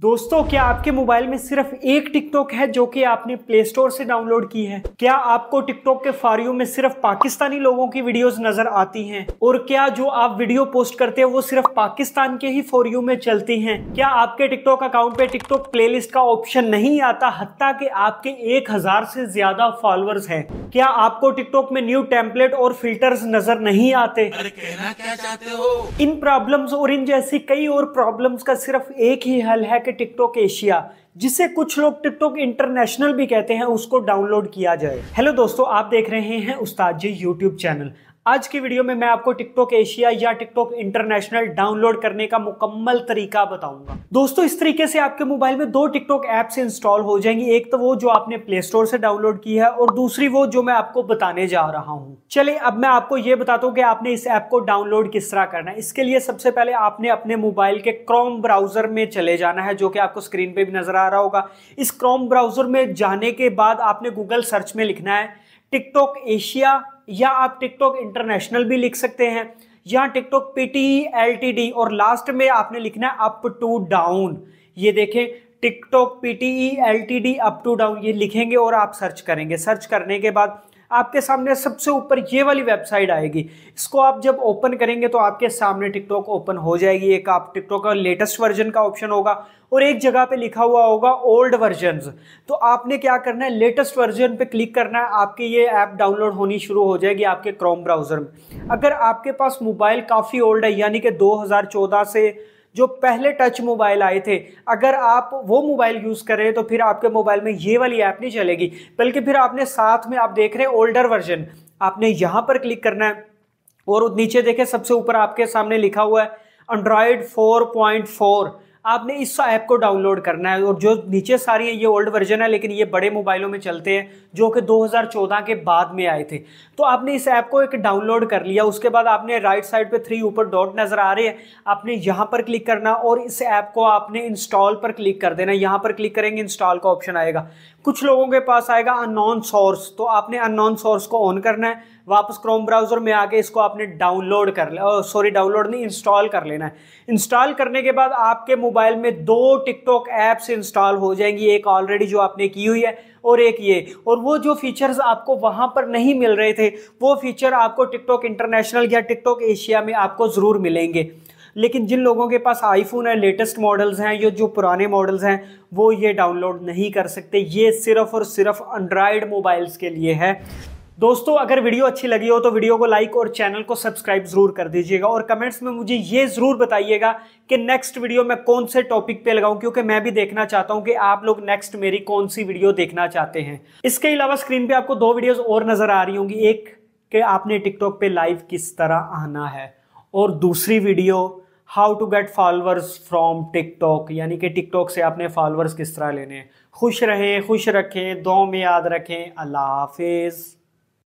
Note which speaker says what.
Speaker 1: दोस्तों क्या आपके मोबाइल में सिर्फ एक टिकटॉक है जो कि आपने प्ले स्टोर से डाउनलोड की है क्या आपको टिकटॉक के फारियों में सिर्फ पाकिस्तानी लोगों की वीडियोस नजर आती हैं और क्या जो आप वीडियो पोस्ट करते हैं वो सिर्फ पाकिस्तान के ही फोरियो में चलती हैं क्या आपके टिकटॉक अकाउंट पे टिकटॉक प्ले का ऑप्शन नहीं आता हती के आपके एक हजार से ज्यादा फॉलोअर्स है क्या आपको टिकटॉक में न्यू टेम्पलेट और फिल्टर नजर नहीं आते इन प्रॉब्लम और इन जैसी कई और प्रॉब्लम का सिर्फ एक ही हल है कि टिकटॉक एशिया जिसे कुछ लोग टिकटॉक इंटरनेशनल भी कहते हैं उसको डाउनलोड किया जाए हेलो दोस्तों आप देख रहे हैं उस्ताद जी यूट्यूब चैनल आज की वीडियो में मैं आपको टिकटॉक एशिया या टिकटॉक इंटरनेशनल डाउनलोड करने का मुकम्मल तरीका बताऊंगा दोस्तों इस तरीके से आपके मोबाइल में दो टिकटॉक ऐप्स इंस्टॉल हो जाएंगी एक तो वो जो आपने प्ले स्टोर से डाउनलोड की है और दूसरी वो जो मैं आपको बताने जा रहा हूँ चले अब मैं आपको ये बताता हूँ कि आपने इस ऐप को डाउनलोड किस तरह करना है इसके लिए सबसे पहले आपने अपने मोबाइल के क्रोम ब्राउजर में चले जाना है जो कि आपको स्क्रीन पर भी नजर आ रहा होगा इस क्रोम ब्राउजर में जाने के बाद आपने गूगल सर्च में लिखना है टिकटॉक एशिया या आप टिकटॉक इंटरनेशनल भी लिख सकते हैं या टिकटॉक पीटी एलटीडी और लास्ट में आपने लिखना है अप टू डाउन ये देखें TikTok P T L T D up to down ये लिखेंगे और आप सर्च करेंगे सर्च करने के बाद आपके सामने सबसे ऊपर ये वाली वेबसाइट आएगी इसको आप जब ओपन करेंगे तो आपके सामने टिकटॉक ओपन हो जाएगी एक आप टिकटॉक का लेटेस्ट वर्जन का ऑप्शन होगा और एक जगह पे लिखा हुआ होगा ओल्ड वर्जन तो आपने क्या करना है लेटेस्ट वर्जन पे क्लिक करना है आपकी ये ऐप डाउनलोड होनी शुरू हो जाएगी आपके क्रोम ब्राउज़र में अगर आपके पास मोबाइल काफ़ी ओल्ड है यानी कि दो से जो पहले टच मोबाइल आए थे अगर आप वो मोबाइल यूज़ कर रहे हैं तो फिर आपके मोबाइल में ये वाली ऐप नहीं चलेगी बल्कि फिर आपने साथ में आप देख रहे हैं ओल्डर वर्जन आपने यहां पर क्लिक करना है और नीचे देखें सबसे ऊपर आपके सामने लिखा हुआ है एंड्रॉयड फोर पॉइंट फोर आपने इस ऐप को डाउनलोड करना है और जो नीचे सारी है ये ओल्ड वर्जन है लेकिन ये बड़े मोबाइलों में चलते हैं जो कि 2014 के बाद में आए थे तो आपने इस ऐप को एक डाउनलोड कर लिया उसके बाद आपने राइट साइड पे थ्री ऊपर डॉट नज़र आ रहे हैं आपने यहाँ पर क्लिक करना और इस ऐप को आपने इंस्टॉल पर क्लिक कर देना यहाँ पर क्लिक करेंगे इंस्टॉल का ऑप्शन आएगा कुछ लोगों के पास आएगा अननॉन सोर्स तो आपने अन सोर्स को ऑन करना है वापस क्रोम ब्राउज़र में आके इसको आपने डाउनलोड कर ले सॉरी डाउनलोड नहीं इंस्टॉल कर लेना है इंस्टॉल करने के बाद आपके मोबाइल में दो टिकटॉक ऐप्स इंस्टॉल हो जाएंगी एक ऑलरेडी जो आपने की हुई है और एक ये और वो जो फीचर्स आपको वहाँ पर नहीं मिल रहे थे वो फीचर आपको टिकटॉक इंटरनेशनल या टिकटॉक एशिया में आपको ज़रूर मिलेंगे लेकिन जिन लोगों के पास आईफोन है लेटेस्ट मॉडल्स हैं या जो पुराने मॉडल्स हैं वो ये डाउनलोड नहीं कर सकते ये सिर्फ और सिर्फ एंड्रॉयड मोबाइल्स के लिए है दोस्तों अगर वीडियो अच्छी लगी हो तो वीडियो को लाइक और चैनल को सब्सक्राइब जरूर कर दीजिएगा और कमेंट्स में मुझे ये ज़रूर बताइएगा कि नेक्स्ट वीडियो मैं कौन से टॉपिक पे लगाऊं क्योंकि मैं भी देखना चाहता हूं कि आप लोग नेक्स्ट मेरी कौन सी वीडियो देखना चाहते हैं इसके अलावा स्क्रीन पे आपको दो वीडियोज और नज़र आ रही होंगी एक कि आपने टिकटॉक पे लाइव किस तरह आना है और दूसरी video how to get followers from TikTok यानी कि टिकटॉक से आपने फॉलोअर्स किस तरह लेने खुश रहें खुश रखें दो में याद रखें अल्लाह हाफिज़